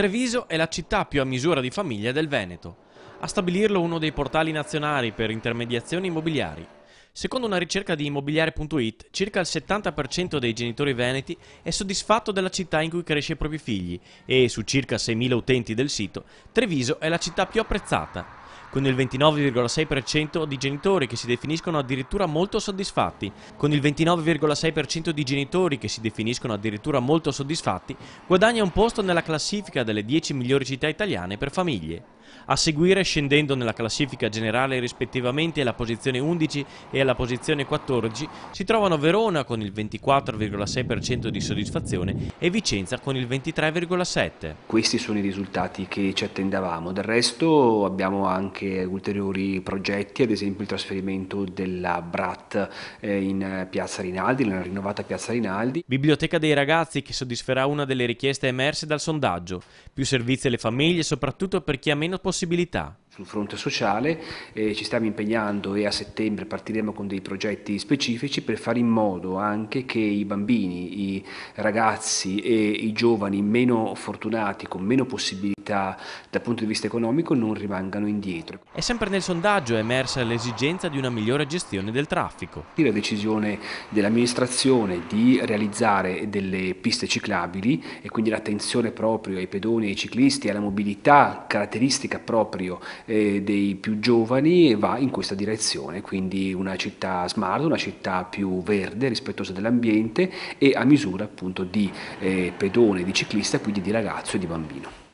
Treviso è la città più a misura di famiglia del Veneto. A stabilirlo uno dei portali nazionali per intermediazioni immobiliari. Secondo una ricerca di immobiliare.it, circa il 70% dei genitori veneti è soddisfatto della città in cui cresce i propri figli e su circa 6.000 utenti del sito, Treviso è la città più apprezzata, con il 29,6% di genitori che si definiscono addirittura molto soddisfatti. Con il 29,6% di genitori che si definiscono addirittura molto soddisfatti, guadagna un posto nella classifica delle 10 migliori città italiane per famiglie. A seguire, scendendo nella classifica generale rispettivamente alla posizione 11 e alla posizione 14, si trovano Verona con il 24,6% di soddisfazione e Vicenza con il 23,7%. Questi sono i risultati che ci attendavamo, del resto abbiamo anche anche ulteriori progetti, ad esempio il trasferimento della BRAT eh, in Piazza Rinaldi, nella rinnovata Piazza Rinaldi. Biblioteca dei ragazzi che soddisferà una delle richieste emerse dal sondaggio, più servizi alle famiglie soprattutto per chi ha meno possibilità. Sul fronte sociale eh, ci stiamo impegnando e a settembre partiremo con dei progetti specifici per fare in modo anche che i bambini, i ragazzi e i giovani meno fortunati, con meno possibilità competitività dal punto di vista economico non rimangano indietro. È sempre nel sondaggio emersa l'esigenza di una migliore gestione del traffico. La decisione dell'amministrazione di realizzare delle piste ciclabili e quindi l'attenzione proprio ai pedoni, ai ciclisti, alla mobilità caratteristica proprio eh, dei più giovani va in questa direzione, quindi una città smart, una città più verde, rispettosa dell'ambiente e a misura appunto di eh, pedone, di ciclista, quindi di ragazzo e di bambino.